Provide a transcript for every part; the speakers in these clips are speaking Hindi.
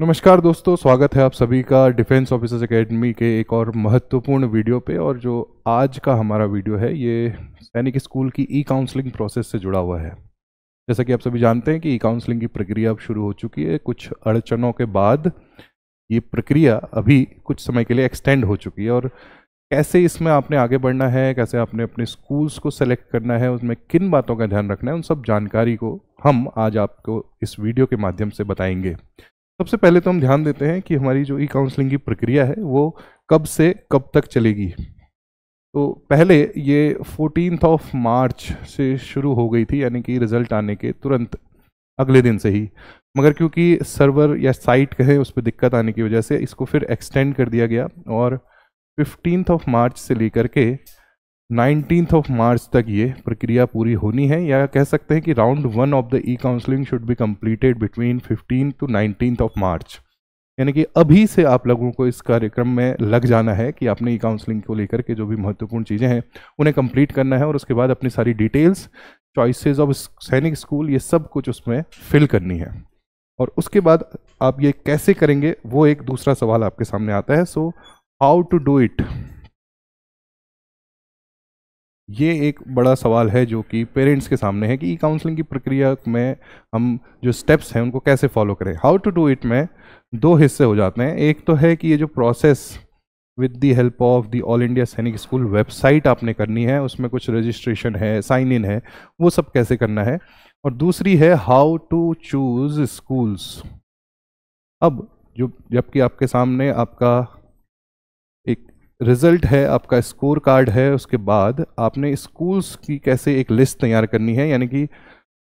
नमस्कार दोस्तों स्वागत है आप सभी का डिफेंस ऑफिसर्स एकेडमी के एक और महत्वपूर्ण वीडियो पे और जो आज का हमारा वीडियो है ये सैनिक स्कूल की ई काउंसलिंग प्रोसेस से जुड़ा हुआ है जैसा कि आप सभी जानते हैं कि ई काउंसलिंग की प्रक्रिया अब शुरू हो चुकी है कुछ अड़चनों के बाद ये प्रक्रिया अभी कुछ समय के लिए एक्सटेंड हो चुकी है और कैसे इसमें आपने आगे बढ़ना है कैसे आपने अपने स्कूल्स को सेलेक्ट करना है उसमें किन बातों का ध्यान रखना है उन सब जानकारी को हम आज आपको इस वीडियो के माध्यम से बताएंगे सबसे पहले तो हम ध्यान देते हैं कि हमारी जो ई काउंसलिंग की प्रक्रिया है वो कब से कब तक चलेगी तो पहले ये फोर्टीन ऑफ मार्च से शुरू हो गई थी यानी कि रिज़ल्ट आने के तुरंत अगले दिन से ही मगर क्योंकि सर्वर या साइट कहें उस पर दिक्कत आने की वजह से इसको फिर एक्सटेंड कर दिया गया और फिफ्टीन ऑफ मार्च से लेकर के नाइनटीन्थ ऑफ मार्च तक ये प्रक्रिया पूरी होनी है या कह सकते हैं कि round one of the e counseling should be completed between fifteen to nineteen of March यानी कि अभी से आप लोगों को इस कार्यक्रम में लग जाना है कि आपने ई काउंसलिंग को लेकर के जो भी महत्वपूर्ण चीज़ें हैं उन्हें कंप्लीट करना है और उसके बाद अपनी सारी details choices of Sainik school ये सब कुछ उसमें फिल करनी है और उसके बाद आप ये कैसे करेंगे वो एक दूसरा सवाल आपके सामने आता है so how to do it ये एक बड़ा सवाल है जो कि पेरेंट्स के सामने है कि ई काउंसलिंग की प्रक्रिया में हम जो स्टेप्स हैं उनको कैसे फॉलो करें हाउ टू डू इट में दो हिस्से हो जाते हैं एक तो है कि ये जो process with the help of the all India Sainik school website आपने करनी है उसमें कुछ रजिस्ट्रेशन है साइन इन है वो सब कैसे करना है और दूसरी है हाउ टू चूज़ स्कूल्स अब जो जबकि आपके सामने आपका रिजल्ट है आपका स्कोर कार्ड है उसके बाद आपने स्कूल्स की कैसे एक लिस्ट तैयार करनी है यानी कि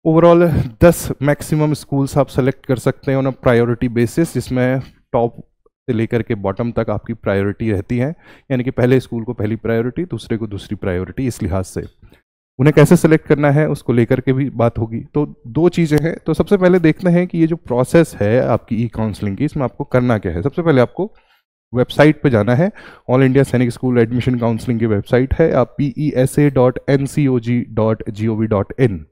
ओवरऑल दस मैक्सिमम स्कूल्स आप सेलेक्ट कर सकते हैं ऑन अ प्रायोरिटी बेसिस जिसमें टॉप से लेकर के बॉटम तक आपकी प्रायोरिटी रहती है यानी कि पहले स्कूल को पहली प्रायोरिटी दूसरे को दूसरी प्रायोरिटी इस लिहाज से उन्हें कैसे सेलेक्ट करना है उसको लेकर के भी बात होगी तो दो चीज़ें हैं तो सबसे पहले देखते हैं कि ये जो प्रोसेस है आपकी ई काउंसलिंग की इसमें आपको करना क्या है सबसे पहले आपको वेबसाइट पे जाना है all India Sainik school admission counseling की वेबसाइट है आप P E S A dot N C O G dot G O V dot in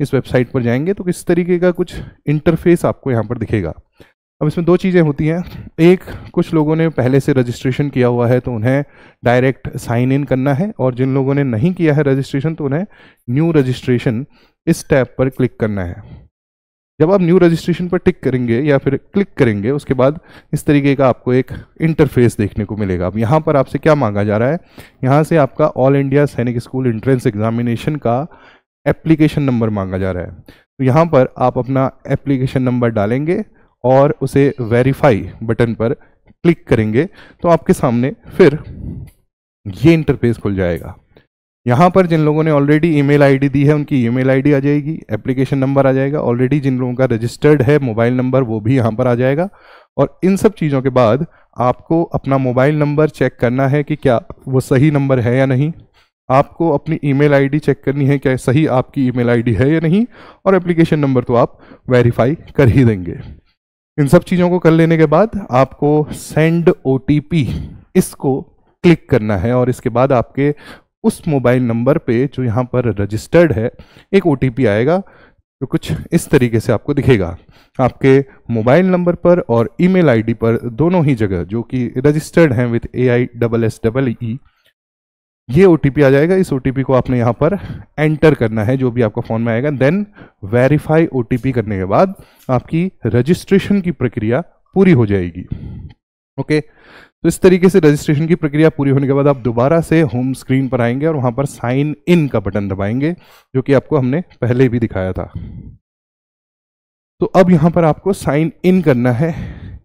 इस वेबसाइट पर जाएंगे तो किस तरीके का कुछ इंटरफेस आपको यहाँ पर दिखेगा अब इसमें दो चीज़ें होती हैं एक कुछ लोगों ने पहले से रजिस्ट्रेशन किया हुआ है तो उन्हें डायरेक्ट साइन इन करना है और जिन लोगों ने नहीं किया है रजिस्ट्रेशन तो उन्हें न्यू रजिस्ट्रेशन इस टैब पर क्लिक करना है जब आप न्यू रजिस्ट्रेशन पर टिक करेंगे या फिर क्लिक करेंगे उसके बाद इस तरीके का आपको एक इंटरफेस देखने को मिलेगा अब यहाँ पर आपसे क्या मांगा जा रहा है यहाँ से आपका all India Sainik school entrance examination का एप्लीकेशन नंबर मांगा जा रहा है तो यहाँ पर आप अपना एप्लीकेशन नंबर डालेंगे और उसे वेरीफाई बटन पर क्लिक करेंगे तो आपके सामने फिर ये इंटरफेस खुल जाएगा यहाँ पर जिन लोगों ने ऑलरेडी ईमेल आईडी दी है उनकी ईमेल आईडी आ जाएगी एप्लीकेशन नंबर आ जाएगा ऑलरेडी जिन लोगों का रजिस्टर्ड है मोबाइल नंबर वो भी यहाँ पर आ जाएगा और इन सब चीज़ों के बाद आपको अपना मोबाइल नंबर चेक करना है कि क्या वो सही नंबर है या नहीं आपको अपनी ईमेल आईडी चेक करनी है क्या सही आपकी ईमेल आईडी है या नहीं और एप्लीकेशन नंबर तो आप वेरीफाई कर ही देंगे इन सब चीज़ों को कर लेने के बाद आपको सेंड ओ इसको क्लिक करना है और इसके बाद आपके उस मोबाइल नंबर पे जो यहाँ पर रजिस्टर्ड है एक ओ आएगा जो कुछ इस तरीके से आपको दिखेगा आपके मोबाइल नंबर पर और ईमेल आईडी पर दोनों ही जगह जो कि रजिस्टर्ड हैं with A I double S double E ये ओ आ जाएगा इस ओ को आपने यहाँ पर एंटर करना है जो भी आपका फ़ोन में आएगा देन वेरीफाई ओ करने के बाद आपकी रजिस्ट्रेशन की प्रक्रिया पूरी हो जाएगी ओके okay? तो इस तरीके से रजिस्ट्रेशन की प्रक्रिया पूरी होने के बाद आप दोबारा से होम स्क्रीन पर आएंगे और वहां पर साइन इन का बटन दबाएंगे जो कि आपको हमने पहले भी दिखाया था तो अब यहाँ पर आपको साइन इन करना है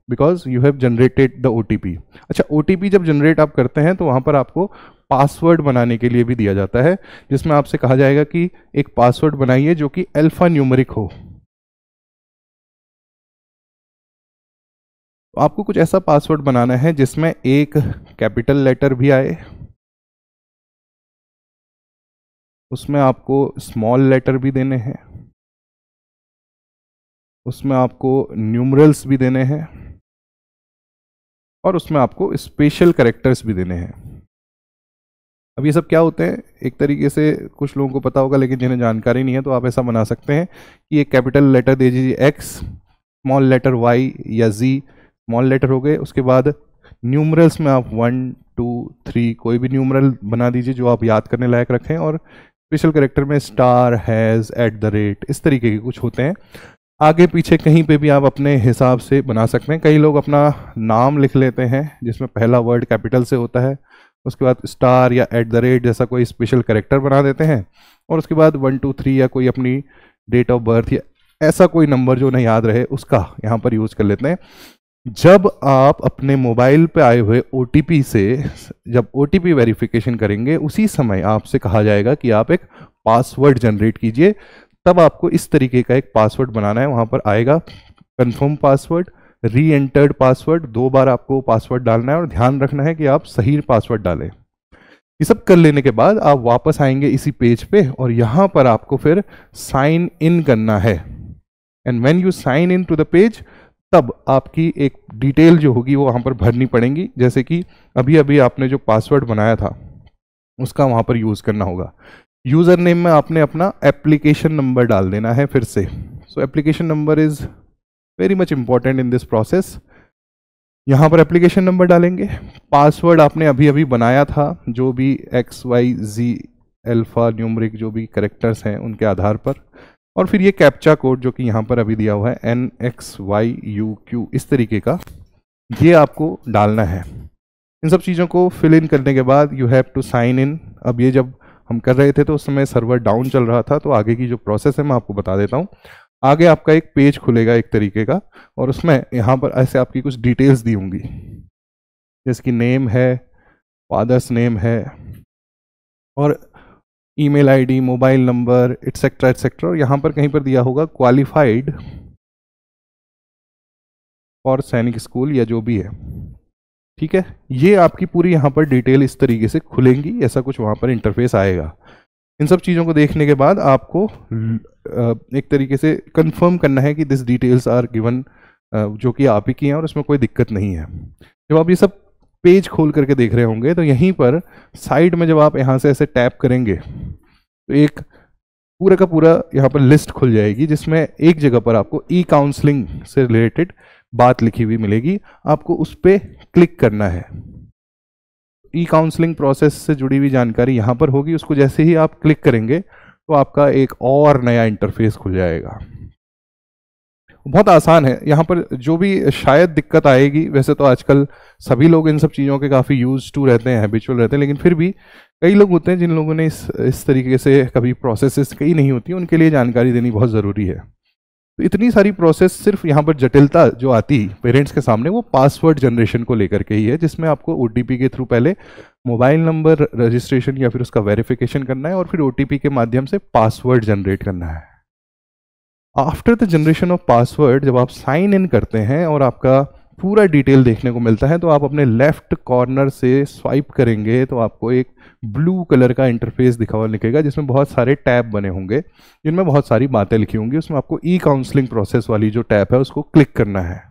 because you have generated the O अच्छा ओ जब जनरेट आप करते हैं तो वहां पर आपको पासवर्ड बनाने के लिए भी दिया जाता है जिसमें आपसे कहा जाएगा कि एक पासवर्ड बनाइए जो कि एल्फा न्यूमरिक हो आपको कुछ ऐसा पासवर्ड बनाना है जिसमें एक कैपिटल लेटर भी आए उसमें आपको स्मॉल लेटर भी देने हैं उसमें आपको न्यूमरल्स भी देने हैं और उसमें आपको स्पेशल करेक्टर्स भी देने हैं अब ये सब क्या होते हैं एक तरीके से कुछ लोगों को पता होगा लेकिन जिन्हें जानकारी नहीं है तो आप ऐसा बना सकते हैं कि एक कैपिटल लेटर दे दीजिए एक्स स्मॉल लेटर वाई या जी स्मॉल लेटर हो गए उसके बाद न्यूमरल्स में आप वन टू थ्री कोई भी न्यूमरल बना दीजिए जो आप याद करने लायक रखें और स्पेशल करेक्टर में star hash at the rate इस तरीके के कुछ होते हैं आगे पीछे कहीं पे भी आप अपने हिसाब से बना सकते हैं कई लोग अपना नाम लिख लेते हैं जिसमें पहला वर्ड कैपिटल से होता है उसके बाद स्टार या एट द रेट जैसा कोई स्पेशल करेक्टर बना देते हैं और उसके बाद वन टू थ्री या कोई अपनी डेट ऑफ बर्थ या ऐसा कोई नंबर जो उन्हें याद रहे उसका यहाँ पर यूज़ कर लेते हैं जब आप अपने मोबाइल पे आए हुए ओ से जब ओ टी वेरिफिकेशन करेंगे उसी समय आपसे कहा जाएगा कि आप एक पासवर्ड जनरेट कीजिए तब आपको इस तरीके का एक पासवर्ड बनाना है वहाँ पर आएगा confirm password reentered password दो बार आपको पासवर्ड डालना है और ध्यान रखना है कि आप सही पासवर्ड डालें ये सब कर लेने के बाद आप वापस आएंगे इसी पेज पे और यहाँ पर आपको फिर साइन इन करना है and when you sign in to the page तब आपकी एक डिटेल जो होगी वो वहाँ पर भरनी पड़ेगी जैसे कि अभी अभी आपने जो पासवर्ड बनाया था उसका वहाँ पर यूज़ करना होगा यूज़र नेम में आपने अपना एप्लीकेशन नंबर डाल देना है फिर से so application number is very much important in this process यहाँ पर एप्लीकेशन नंबर डालेंगे पासवर्ड आपने अभी अभी बनाया था जो भी X Y Z alphanumeric जो भी करेक्टर्स हैं उनके आधार पर और फिर ये कैप्चा कोड जो कि यहाँ पर अभी दिया हुआ है N X Y U Q इस तरीके का ये आपको डालना है इन सब चीज़ों को फिल इन करने के बाद you have to sign in अब ये जब हम कर रहे थे तो उस समय सर्वर डाउन चल रहा था तो आगे की जो प्रोसेस है मैं आपको बता देता हूँ आगे आपका एक पेज खुलेगा एक तरीके का और उसमें यहाँ पर ऐसे आपकी कुछ डिटेल्स दी होंगी जैसे कि नेम है फादर्स नेम है और email ID, mobile number etcetera etcetera और यहाँ पर कहीं पर दिया होगा क्वालिफाइड और सैनिक स्कूल या जो भी है ठीक है ये आपकी पूरी यहाँ पर डिटेल इस तरीके से खुलेंगी ऐसा कुछ वहाँ पर इंटरफेस आएगा इन सब चीज़ों को देखने के बाद आपको एक तरीके से कंफर्म करना है कि दिस डिटेल्स आर गिवन जो कि आप ही की हैं और इसमें कोई दिक्कत नहीं है जब आप ये सब पेज खोल करके देख रहे होंगे तो यहीं पर साइड में जब आप यहाँ से ऐसे टैप करेंगे तो एक पूरा का पूरा यहाँ पर लिस्ट खुल जाएगी जिसमें एक जगह पर आपको ई काउंसलिंग से रिलेटेड बात लिखी हुई मिलेगी आपको उस पर क्लिक करना है ई काउंसलिंग प्रोसेस से जुड़ी हुई जानकारी यहाँ पर होगी उसको जैसे ही आप क्लिक करेंगे तो आपका एक और नया इंटरफेस खुल जाएगा बहुत आसान है यहाँ पर जो भी शायद दिक्कत आएगी वैसे तो आजकल सभी लोग इन सब चीज़ों के काफ़ी यूज टू रहते हैं हैबिचुअल रहते हैं लेकिन फिर भी कई लोग होते हैं जिन लोगों ने इस इस तरीके से कभी प्रोसेसेस कई नहीं होती उनके लिए जानकारी देनी बहुत ज़रूरी है तो इतनी सारी प्रोसेस सिर्फ यहाँ पर जटिलता जो आती पेरेंट्स के सामने वो पासवर्ड जनरेशन को लेकर के ही है जिसमें आपको ओ के थ्रू पहले मोबाइल नंबर रजिस्ट्रेशन या फिर उसका वेरिफिकेशन करना है और फिर ओ के माध्यम से पासवर्ड जनरेट करना है after the generation of password जब आप साइन इन करते हैं और आपका पूरा डिटेल देखने को मिलता है तो आप अपने लेफ्ट कॉर्नर से स्वाइप करेंगे तो आपको एक ब्लू कलर का इंटरफेस दिखा हुआ लिखेगा जिसमें बहुत सारे टैब बने होंगे जिनमें बहुत सारी बातें लिखी होंगी उसमें आपको ई काउंसलिंग प्रोसेस वाली जो टैब है उसको क्लिक करना है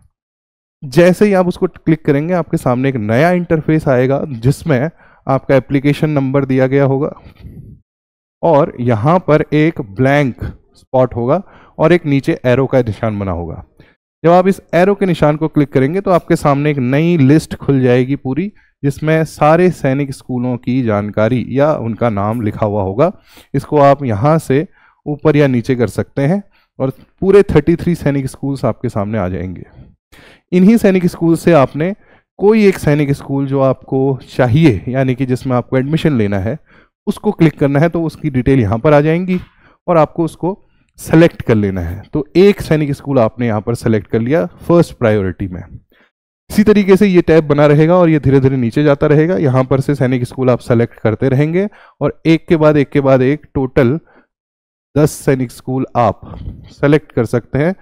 जैसे ही आप उसको क्लिक करेंगे आपके सामने एक नया इंटरफेस आएगा जिसमें आपका एप्लीकेशन नंबर दिया गया होगा और यहाँ पर एक ब्लैंक स्पॉट होगा और एक नीचे एरो का निशान बना होगा जब आप इस एरो के निशान को क्लिक करेंगे तो आपके सामने एक नई लिस्ट खुल जाएगी पूरी जिसमें सारे सैनिक स्कूलों की जानकारी या उनका नाम लिखा हुआ होगा इसको आप यहाँ से ऊपर या नीचे कर सकते हैं और पूरे 33 सैनिक स्कूल्स आपके सामने आ जाएंगे इन्हीं सैनिक स्कूल से आपने कोई एक सैनिक स्कूल जो आपको चाहिए यानी कि जिसमें आपको एडमिशन लेना है उसको क्लिक करना है तो उसकी डिटेल यहाँ पर आ जाएंगी और आपको उसको सेलेक्ट कर लेना है तो एक सैनिक स्कूल आपने यहाँ पर सेलेक्ट कर लिया फर्स्ट प्रायोरिटी में इसी तरीके से ये टैब बना रहेगा और ये धीरे धीरे नीचे जाता रहेगा यहां पर से सैनिक स्कूल आप सेलेक्ट करते रहेंगे और एक के बाद एक के बाद एक टोटल दस सैनिक स्कूल आप सेलेक्ट कर सकते हैं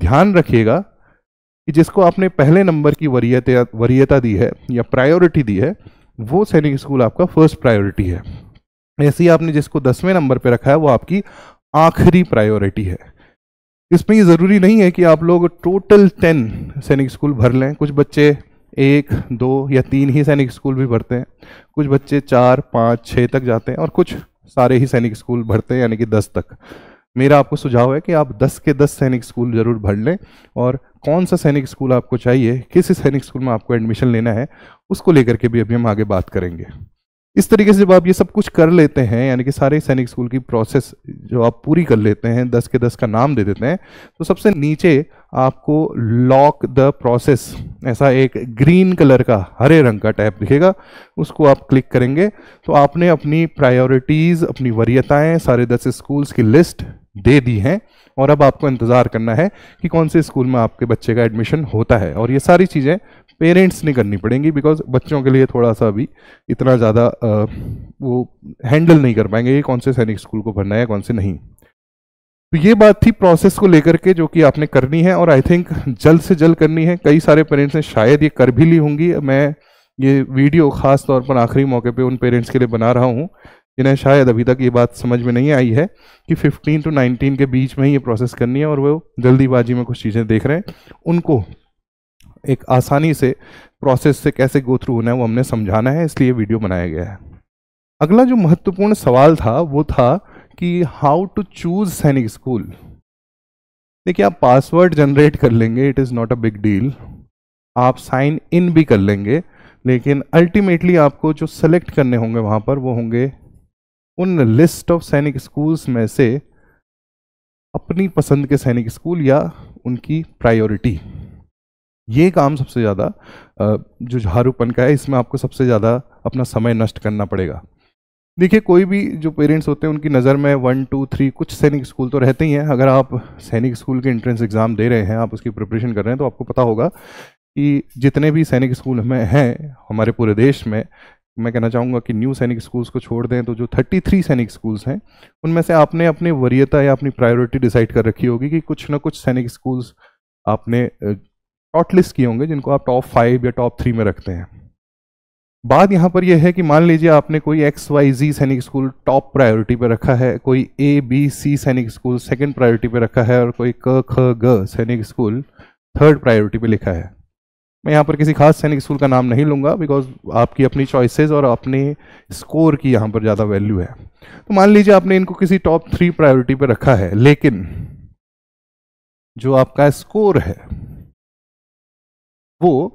ध्यान रखिएगा कि जिसको आपने पहले नंबर की वरीयता वरीयता दी है या प्रायोरिटी दी है वो सैनिक स्कूल आपका फर्स्ट प्रायोरिटी है ऐसे ही आपने जिसको दसवें नंबर पर रखा है वो आपकी आखिरी प्रायोरिटी है इसमें ये ज़रूरी नहीं है कि आप लोग टोटल टेन सैनिक स्कूल भर लें कुछ बच्चे एक दो या तीन ही सैनिक स्कूल भी भरते हैं कुछ बच्चे चार पाँच छः तक जाते हैं और कुछ सारे ही सैनिक स्कूल भरते हैं यानी कि दस तक मेरा आपको सुझाव है कि आप दस के दस सैनिक स्कूल ज़रूर भर लें और कौन सा सैनिक स्कूल आपको चाहिए किस सैनिक स्कूल में आपको एडमिशन लेना है उसको लेकर के भी अभी हम आगे बात करेंगे इस तरीके से जब आप ये सब कुछ कर लेते हैं यानी कि सारे सैनिक स्कूल की प्रोसेस जो आप पूरी कर लेते हैं दस के दस का नाम दे देते हैं तो सबसे नीचे आपको लॉक द प्रोसेस ऐसा एक ग्रीन कलर का हरे रंग का टैप दिखेगा उसको आप क्लिक करेंगे तो आपने अपनी प्रायोरिटीज़ अपनी वरीयताएँ सारे दस स्कूल्स की लिस्ट दे दी हैं और अब आपको इंतज़ार करना है कि कौन से स्कूल में आपके बच्चे का एडमिशन होता है और ये सारी चीज़ें पेरेंट्स ने करनी पड़ेंगी बिकॉज बच्चों के लिए थोड़ा सा अभी इतना ज़्यादा वो हैंडल नहीं कर पाएंगे ये कौन से सैनिक स्कूल को भरना है कौन से नहीं तो ये बात थी प्रोसेस को लेकर के जो कि आपने करनी है और आई थिंक जल्द से जल्द करनी है कई सारे पेरेंट्स ने शायद ये कर भी ली होंगी मैं ये वीडियो खास तौर पर आखिरी मौके पे उन पेरेंट्स के लिए बना रहा हूँ जिन्हें शायद अभी तक ये बात समझ में नहीं आई है कि 15 टू 19 के बीच में ही ये प्रोसेस करनी है और वो जल्दीबाजी में कुछ चीज़ें देख रहे हैं उनको एक आसानी से प्रोसेस से कैसे गो थ्रू होना है वो हमने समझाना है इसलिए वीडियो बनाया गया है अगला जो महत्वपूर्ण सवाल था वो था कि how to choose Sainik school देखिए आप पासवर्ड जनरेट कर लेंगे it is not a big deal आप साइन इन भी कर लेंगे लेकिन अल्टीमेटली आपको जो सेलेक्ट करने होंगे वहाँ पर वो होंगे उन लिस्ट ऑफ सैनिक स्कूल्स में से अपनी पसंद के सैनिक स्कूल या उनकी प्रायोरिटी ये काम सबसे ज़्यादा जो झारूपन का है इसमें आपको सबसे ज़्यादा अपना समय नष्ट करना पड़ेगा देखिए कोई भी जो पेरेंट्स होते हैं उनकी नज़र में वन टू थ्री कुछ सैनिक स्कूल तो रहते ही हैं अगर आप सैनिक स्कूल के एंट्रेंस एग्ज़ाम दे रहे हैं आप उसकी प्रिपरेशन कर रहे हैं तो आपको पता होगा कि जितने भी सैनिक स्कूल हमें हैं हमारे पूरे देश में मैं कहना चाहूँगा कि न्यू सैनिक स्कूल्स को छोड़ दें तो जो 33 सैनिक स्कूल्स हैं उनमें से आपने अपनी वरीयता या अपनी प्रायोरिटी डिसाइड कर रखी होगी कि कुछ ना कुछ सैनिक स्कूल्स आपने शॉर्ट लिस्ट किए होंगे जिनको आप टॉप फाइव या टॉप थ्री में रखते हैं बात यहाँ पर यह है कि मान लीजिए आपने कोई एक्स वाई जी सैनिक स्कूल टॉप प्रायोरिटी पर रखा है कोई ए बी सी सैनिक स्कूल सेकंड प्रायोरिटी पर रखा है और कोई क ख ग सैनिक स्कूल थर्ड प्रायोरिटी पर लिखा है मैं यहाँ पर किसी खास सैनिक स्कूल का नाम नहीं लूँगा बिकॉज आपकी अपनी चॉइसेस और अपने स्कोर की यहाँ पर ज़्यादा वैल्यू है तो मान लीजिए आपने इनको किसी टॉप थ्री प्रायोरिटी पर रखा है लेकिन जो आपका स्कोर है वो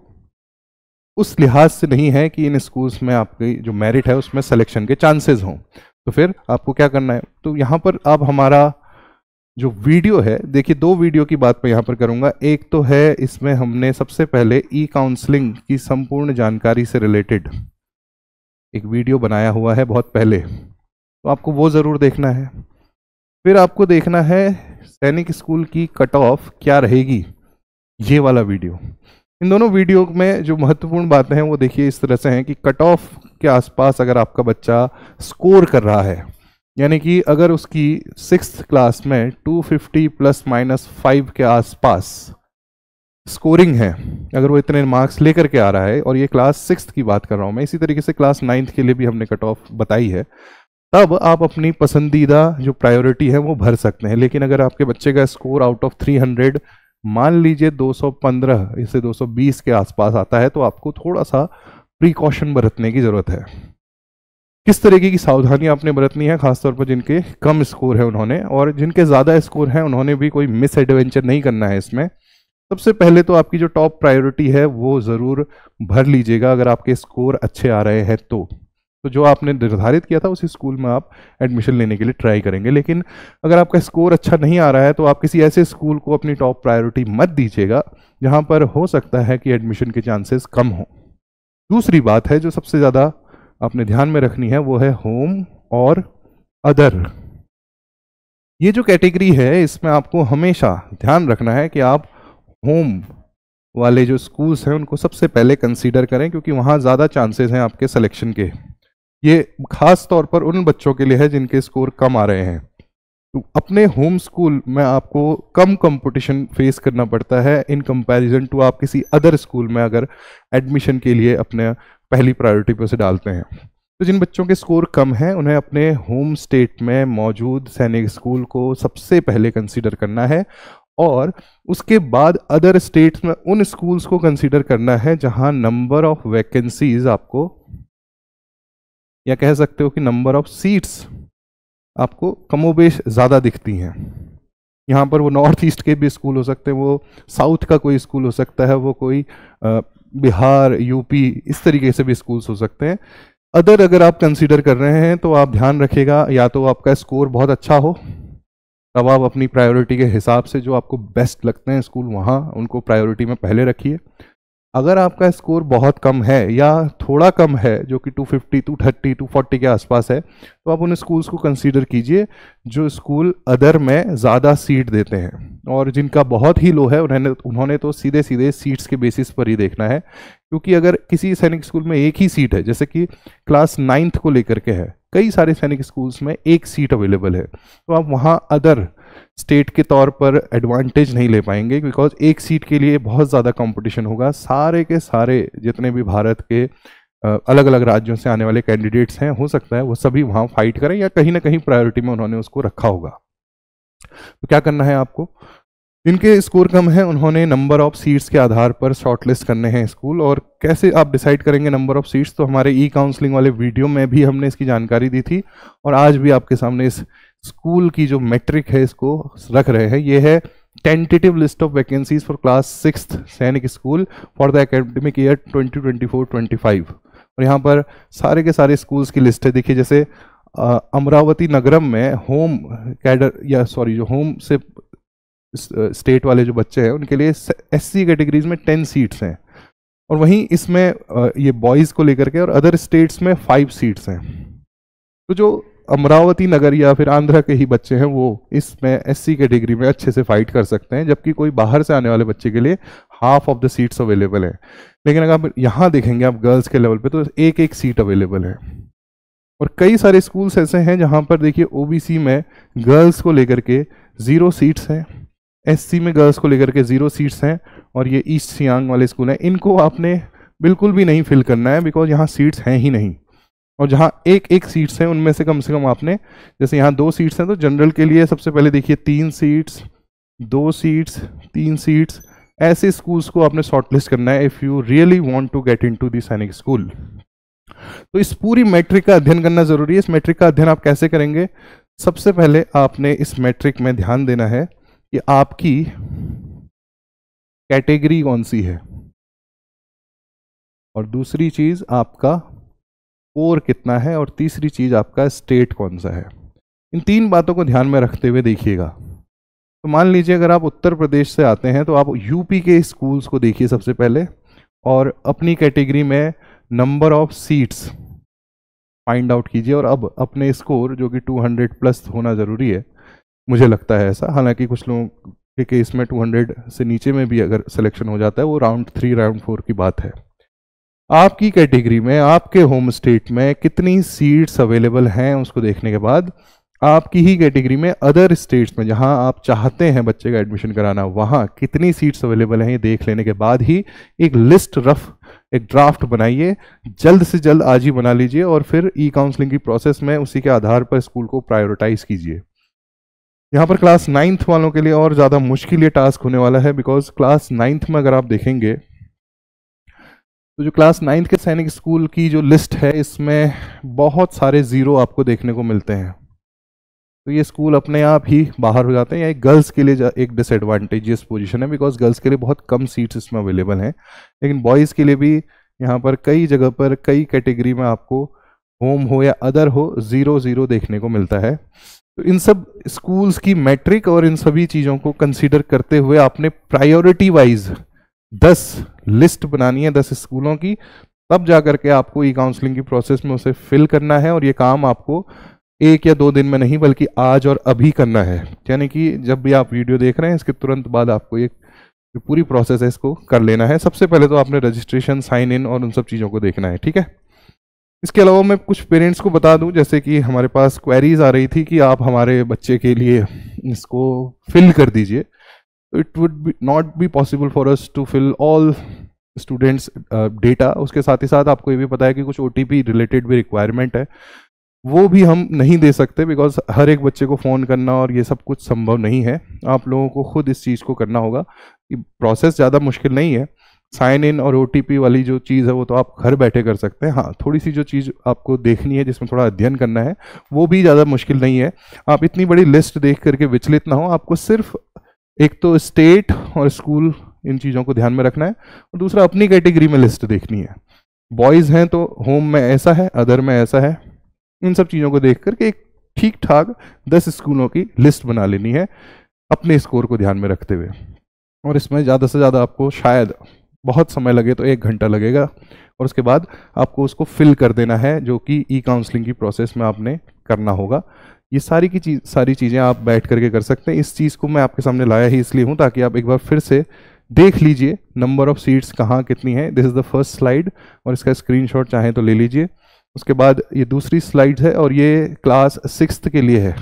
उस लिहाज से नहीं है कि इन स्कूल्स में आपकी जो मेरिट है उसमें सिलेक्शन के चांसेस हों तो फिर आपको क्या करना है तो यहाँ पर आप हमारा जो वीडियो है देखिए दो वीडियो की बात मैं यहाँ पर करूँगा एक तो है इसमें हमने सबसे पहले ई काउंसलिंग की संपूर्ण जानकारी से रिलेटेड एक वीडियो बनाया हुआ है बहुत पहले तो आपको वो ज़रूर देखना है फिर आपको देखना है सैनिक स्कूल की कट ऑफ क्या रहेगी ये वाला वीडियो इन दोनों वीडियो में जो महत्वपूर्ण बातें हैं वो देखिए इस तरह से हैं कि कट ऑफ के आसपास अगर आपका बच्चा स्कोर कर रहा है यानी कि अगर उसकी सिक्स क्लास में 250 प्लस माइनस फाइव के आसपास स्कोरिंग है अगर वो इतने मार्क्स लेकर के आ रहा है और ये क्लास सिक्स की बात कर रहा हूँ मैं इसी तरीके से क्लास नाइन्थ के लिए भी हमने कट ऑफ बताई है तब आप अपनी पसंदीदा जो प्रायोरिटी है वो भर सकते हैं लेकिन अगर आपके बच्चे का स्कोर आउट ऑफ 300 मान लीजिए 215 इसे 220 के आसपास आता है तो आपको थोड़ा सा प्रिकॉशन बरतने की ज़रूरत है किस तरीके की सावधानियां आपने बरतनी है खासतौर पर जिनके कम स्कोर है उन्होंने और जिनके ज़्यादा स्कोर हैं उन्होंने भी कोई मिस एडवेंचर नहीं करना है इसमें सबसे पहले तो आपकी जो टॉप प्रायोरिटी है वो ज़रूर भर लीजिएगा अगर आपके स्कोर अच्छे आ रहे हैं तो तो जो आपने निर्धारित किया था उसी स्कूल में आप एडमिशन लेने के लिए ट्राई करेंगे लेकिन अगर आपका स्कोर अच्छा नहीं आ रहा है तो आप किसी ऐसे स्कूल को अपनी टॉप प्रायोरिटी मत दीजिएगा जहाँ पर हो सकता है कि एडमिशन के चांसेस कम हों दूसरी बात है जो सबसे ज़्यादा आपने ध्यान में रखनी है वो है होम और अदर ये जो कैटेगरी है इसमें आपको हमेशा ध्यान रखना है कि आप होम वाले जो स्कूल्स हैं उनको सबसे पहले कंसीडर करें क्योंकि वहाँ ज़्यादा चांसेस हैं आपके सिलेक्शन के ये खास तौर पर उन बच्चों के लिए है जिनके स्कोर कम आ रहे हैं तो अपने होम स्कूल में आपको कम कंपटीशन फेस करना पड़ता है इन कंपैरिजन टू आप किसी अदर स्कूल में अगर एडमिशन के लिए अपने पहली प्रायोरिटी पर से डालते हैं तो जिन बच्चों के स्कोर कम हैं उन्हें अपने होम स्टेट में मौजूद सैनिक स्कूल को सबसे पहले कंसीडर करना है और उसके बाद अदर स्टेट्स में उन स्कूल्स को कंसीडर करना है जहां नंबर ऑफ वैकेंसीज आपको या कह सकते हो कि नंबर ऑफ सीट्स आपको कमोबेश ज़्यादा दिखती हैं यहाँ पर वो नॉर्थ ईस्ट के भी स्कूल हो सकते हैं वो साउथ का कोई स्कूल हो सकता है वो कोई बिहार यूपी इस तरीके से भी स्कूल्स हो सकते हैं अदर अगर आप कंसीडर कर रहे हैं तो आप ध्यान रखिएगा या तो आपका स्कोर बहुत अच्छा हो तब आप अपनी प्रायोरिटी के हिसाब से जो आपको बेस्ट लगते हैं स्कूल वहाँ उनको प्रायोरिटी में पहले रखिए अगर आपका स्कोर बहुत कम है या थोड़ा कम है जो कि 250, 230, 240 के आसपास है तो आप उन स्कूल्स को कंसीडर कीजिए जो स्कूल अदर में ज़्यादा सीट देते हैं और जिनका बहुत ही लो है उन्होंने उन्होंने तो सीधे सीधे सीट्स के बेसिस पर ही देखना है क्योंकि अगर किसी सैनिक स्कूल में एक ही सीट है जैसे कि क्लास नाइन्थ को लेकर के है कई सारे सैनिक स्कूल्स में एक सीट अवेलेबल है तो आप वहाँ अदर स्टेट के तौर पर एडवांटेज नहीं ले पाएंगे बिकॉज एक सीट के लिए बहुत ज़्यादा कंपटीशन होगा सारे के सारे जितने भी भारत के अलग अलग राज्यों से आने वाले कैंडिडेट्स हैं हो सकता है वो सभी वहाँ फाइट करें या कहीं ना कहीं प्रायोरिटी में उन्होंने उसको रखा होगा तो क्या करना है आपको इनके स्कोर कम है उन्होंने नंबर ऑफ सीट्स के आधार पर शॉर्टलिस्ट करने हैं स्कूल और कैसे आप डिसाइड करेंगे नंबर ऑफ सीट्स तो हमारे ई काउंसलिंग वाले वीडियो में भी हमने इसकी जानकारी दी थी और आज भी आपके सामने इस स्कूल की जो मेट्रिक है इसको रख रहे हैं ये है tentative list of vacancies for class six Sainik school for the academic year 2024-25 और यहाँ पर सारे के सारे स्कूल्स की लिस्ट है देखिए जैसे अमरावती नगरम में होम कैडर या सॉरी जो होम से स्टेट वाले जो बच्चे हैं उनके लिए एस सी कैटेगरीज में टेन सीट्स हैं और वहीं इसमें ये बॉयज़ को लेकर के और अदर स्टेट्स में फाइव सीट्स हैं तो जो अमरावती नगर या फिर आंध्र के ही बच्चे हैं वो इसमें एससी डिग्री में अच्छे से फाइट कर सकते हैं जबकि कोई बाहर से आने वाले बच्चे के लिए half of the seats available हैं लेकिन अगर आप यहाँ देखेंगे आप गर्ल्स के लेवल पे तो एक एक सीट अवेलेबल है और कई सारे स्कूल्स ऐसे हैं जहाँ पर देखिए ओ में गर्ल्स को लेकर के ज़ीरो सीट्स हैं एस में गर्ल्स को लेकर के ज़ीरो सीट्स हैं और ये ईस्ट सियांग वाले स्कूल हैं इनको आपने बिल्कुल भी नहीं फिल करना है बिकॉज यहाँ सीट्स हैं ही नहीं और जहाँ एक एक सीट्स हैं उनमें से कम से कम आपने जैसे यहाँ दो सीट्स हैं तो जनरल के लिए सबसे पहले देखिए तीन सीट्स दो सीट्स तीन सीट्स ऐसे स्कूल्स को आपने शॉर्टलिस्ट करना है if you really want to get into to Sainik school तो इस पूरी मैट्रिक का अध्ययन करना ज़रूरी है इस मैट्रिक का अध्ययन आप कैसे करेंगे सबसे पहले आपने इस मैट्रिक में ध्यान देना है कि आपकी कैटेगरी कौन सी है और दूसरी चीज़ आपका कोर कितना है और तीसरी चीज़ आपका स्टेट कौन सा है इन तीन बातों को ध्यान में रखते हुए देखिएगा तो मान लीजिए अगर आप उत्तर प्रदेश से आते हैं तो आप यूपी के स्कूल्स को देखिए सबसे पहले और अपनी कैटेगरी में number of seats find out कीजिए और अब अपने स्कोर जो कि 200 प्लस होना ज़रूरी है मुझे लगता है ऐसा हालांकि कुछ लोगों के केस में 200 से नीचे में भी अगर सिलेक्शन हो जाता है वो राउंड थ्री राउंड फोर की बात है आपकी कैटेगरी में आपके होम स्टेट में कितनी सीट्स अवेलेबल हैं उसको देखने के बाद आपकी ही कैटेगरी में अदर स्टेट्स में जहां आप चाहते हैं बच्चे का एडमिशन कराना वहां कितनी सीट्स अवेलेबल हैं ये देख लेने के बाद ही एक लिस्ट रफ एक ड्राफ्ट बनाइए जल्द से जल्द आज ही बना लीजिए और फिर ई काउंसलिंग की प्रोसेस में उसी के आधार पर स्कूल को प्रायोरिटाइज कीजिए यहाँ पर क्लास नाइन्थ वालों के लिए और ज़्यादा मुश्किल ये टास्क होने वाला है बिकॉज क्लास नाइन्थ में अगर आप देखेंगे तो जो क्लास नाइन्थ के सैनिक स्कूल की जो लिस्ट है इसमें बहुत सारे ज़ीरो आपको देखने को मिलते हैं तो ये स्कूल अपने आप ही बाहर हो जाते हैं या गर्ल्स के लिए एक डिसएडवांटेजियस पोजीशन है बिकॉज गर्ल्स के लिए बहुत कम सीट्स इसमें अवेलेबल हैं लेकिन बॉयज़ के लिए भी यहाँ पर कई जगह पर कई कैटेगरी में आपको होम हो या अदर हो ज़ीरो ज़ीरो देखने को मिलता है तो इन सब स्कूल्स की मैट्रिक और इन सभी चीज़ों को कंसिडर करते हुए आपने प्रायोरिटी वाइज़ दस लिस्ट बनानी है दस स्कूलों की तब जा करके आपको ई काउंसलिंग की प्रोसेस में उसे फिल करना है और ये काम आपको एक या दो दिन में नहीं बल्कि आज और अभी करना है यानी कि जब भी आप वीडियो देख रहे हैं इसके तुरंत बाद आपको ये पूरी प्रोसेस है इसको कर लेना है सबसे पहले तो आपने रजिस्ट्रेशन साइन इन और उन सब चीज़ों को देखना है ठीक है इसके अलावा मैं कुछ पेरेंट्स को बता दूं जैसे कि हमारे पास क्वेरीज आ रही थी कि आप हमारे बच्चे के लिए इसको फिल कर दीजिए it would be, not be possible for us to fill all students data uh, उसके साथ ही साथ आपको ये भी पता है कि कुछ ओ रिलेटेड भी रिक्वायरमेंट है वो भी हम नहीं दे सकते बिकॉज हर एक बच्चे को फ़ोन करना और ये सब कुछ संभव नहीं है आप लोगों को खुद इस चीज़ को करना होगा कि प्रोसेस ज़्यादा मुश्किल नहीं है साइन इन और ओ वाली जो चीज़ है वो तो आप घर बैठे कर सकते हैं हाँ थोड़ी सी जो चीज़ आपको देखनी है जिसमें थोड़ा अध्ययन करना है वो भी ज़्यादा मुश्किल नहीं है आप इतनी बड़ी लिस्ट देख करके विचलित ना हो आपको सिर्फ एक तो स्टेट और स्कूल इन चीज़ों को ध्यान में रखना है और दूसरा अपनी कैटेगरी में लिस्ट देखनी है बॉयज़ हैं तो होम में ऐसा है अदर में ऐसा है इन सब चीज़ों को देख करके एक ठीक ठाक दस स्कूलों की लिस्ट बना लेनी है अपने स्कोर को ध्यान में रखते हुए और इसमें ज़्यादा से ज़्यादा आपको शायद बहुत समय लगे तो एक घंटा लगेगा और उसके बाद आपको उसको फिल कर देना है जो कि ई काउंसलिंग की प्रोसेस में आपने करना होगा ये सारी की चीज सारी चीज़ें आप बैठ करके कर सकते हैं इस चीज़ को मैं आपके सामने लाया ही इसलिए हूँ ताकि आप एक बार फिर से देख लीजिए नंबर ऑफ सीट्स कहाँ कितनी है this is the first slide और इसका स्क्रीनशॉट चाहें तो ले लीजिए उसके बाद ये दूसरी स्लाइड है और ये क्लास सिक्स के लिए है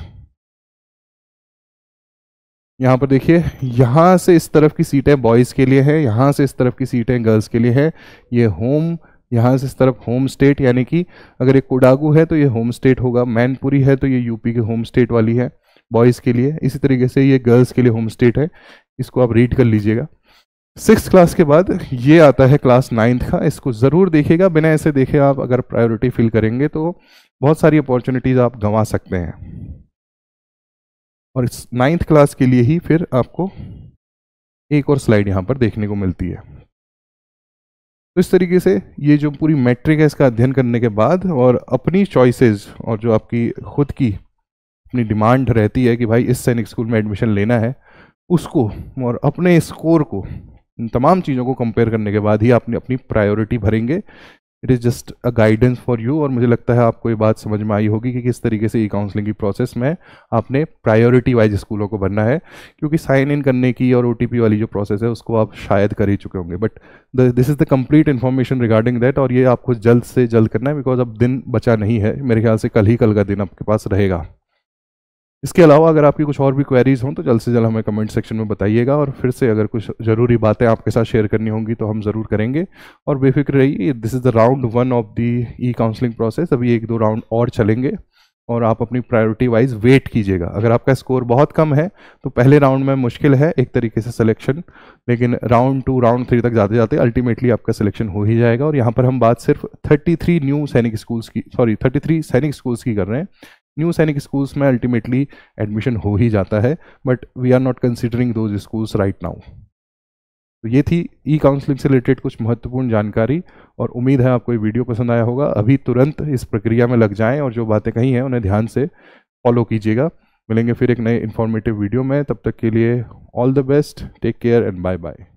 यहाँ पर देखिए यहाँ से इस तरफ की सीटें बॉयज़ के लिए हैं यहाँ से इस तरफ की सीटें गर्ल्स के लिए हैं ये होम यहाँ से इस तरफ होम स्टेट यानी कि अगर ये कोडागू है तो ये होम स्टेट होगा मैनपुरी है तो ये यूपी के होम स्टेट वाली है बॉयज़ के लिए इसी तरीके से ये गर्ल्स के लिए होम स्टेट है इसको आप रीड कर लीजिएगा सिक्स क्लास के बाद ये आता है क्लास नाइन्थ का इसको ज़रूर देखेगा बिना ऐसे देखे आप अगर प्रायोरिटी फिल करेंगे तो बहुत सारी अपॉर्चुनिटीज़ आप गंवा सकते हैं और इस नाइन्थ क्लास के लिए ही फिर आपको एक और स्लाइड यहाँ पर देखने को मिलती है तो इस तरीके से ये जो पूरी मैट्रिक है इसका अध्ययन करने के बाद और अपनी चॉइसेस और जो आपकी खुद की अपनी डिमांड रहती है कि भाई इस सैनिक स्कूल में एडमिशन लेना है उसको और अपने स्कोर को इन तमाम चीज़ों को कंपेयर करने के बाद ही आपने अपनी प्रायोरिटी भरेंगे it is just a guidance for you और मुझे लगता है आपको ये बात समझ में आई होगी कि किस तरीके से ई काउंसलिंग की प्रोसेस में आपने प्रायोरिटी वाइज स्कूलों को भरना है क्योंकि साइन इन करने की और ओ वाली जो प्रोसेस है उसको आप शायद कर ही चुके होंगे but this is the complete information regarding that और ये आपको जल्द से जल्द करना है बिकॉज अब दिन बचा नहीं है मेरे ख्याल से कल ही कल का दिन आपके पास रहेगा इसके अलावा अगर आपकी कुछ और भी क्वेरीज हों तो जल्द से जल्द हमें कमेंट सेक्शन में बताइएगा और फिर से अगर कुछ ज़रूरी बातें आपके साथ शेयर करनी होंगी तो हम ज़रूर करेंगे और बेफिक्र रहिए this is the round one of the e counseling process अभी एक दो राउंड और चलेंगे और आप अपनी प्रायोरिटी वाइज वेट कीजिएगा अगर आपका स्कोर बहुत कम है तो पहले राउंड में मुश्किल है एक तरीके से सिलेक्शन लेकिन राउंड टू राउंड थ्री तक जाते जाते अल्टीमेटली आपका सिलेक्शन हो ही जाएगा और यहाँ पर हम बात सिर्फ 33 न्यू सैनिक स्कूल्स की सॉरी 33 सैनिक स्कूल्स की कर रहे हैं न्यू सैनिक स्कूल्स में अल्टीमेटली एडमिशन हो ही जाता है but we are not considering those schools right now तो ये थी ई काउंसलिंग से रिलेटेड कुछ महत्वपूर्ण जानकारी और उम्मीद है आपको ये वीडियो पसंद आया होगा अभी तुरंत इस प्रक्रिया में लग जाएं और जो बातें कही हैं उन्हें ध्यान से फॉलो कीजिएगा मिलेंगे फिर एक नए इन्फॉर्मेटिव वीडियो में तब तक के लिए all the best take care and bye bye